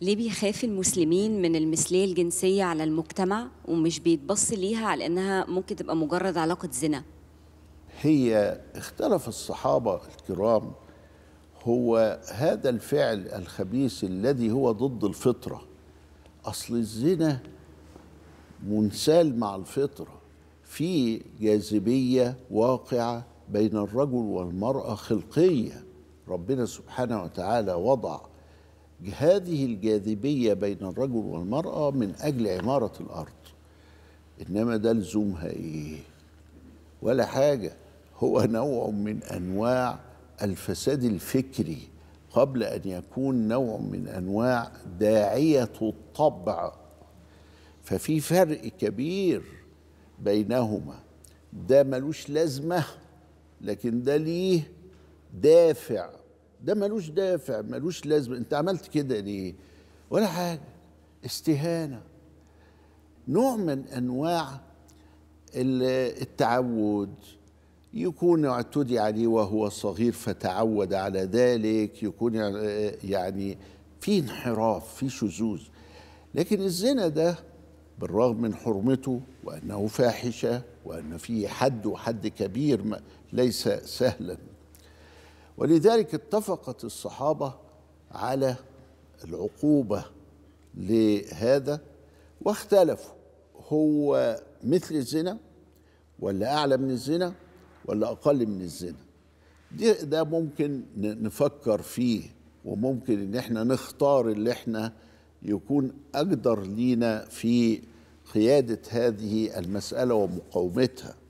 ليه بيخاف المسلمين من المثلية الجنسية على المجتمع ومش بيتبص ليها على أنها ممكن تبقى مجرد علاقة زنا هي اختلف الصحابة الكرام هو هذا الفعل الخبيث الذي هو ضد الفطرة أصل الزنا منسال مع الفطرة في جاذبية واقعة بين الرجل والمرأة خلقية ربنا سبحانه وتعالى وضع هذه الجاذبية بين الرجل والمرأة من أجل عمارة الأرض إنما ده لزومها إيه ولا حاجة هو نوع من أنواع الفساد الفكري قبل أن يكون نوع من أنواع داعية الطبع ففي فرق كبير بينهما ده ملوش لازمة لكن ده ليه دافع ده ملوش دافع ملوش لازمه انت عملت كده ليه ولا حاجه استهانه نوع من انواع التعود يكون اعتدي عليه وهو صغير فتعود على ذلك يكون يعني في انحراف في شذوذ لكن الزنا ده بالرغم من حرمته وانه فاحشه وان فيه حد وحد كبير ليس سهلا ولذلك اتفقت الصحابة على العقوبة لهذا واختلفوا هو مثل الزنا ولا أعلى من الزنا ولا أقل من الزنا ده, ده ممكن نفكر فيه وممكن ان احنا نختار اللي احنا يكون اقدر لينا في قياده هذه المساله ومقاومتها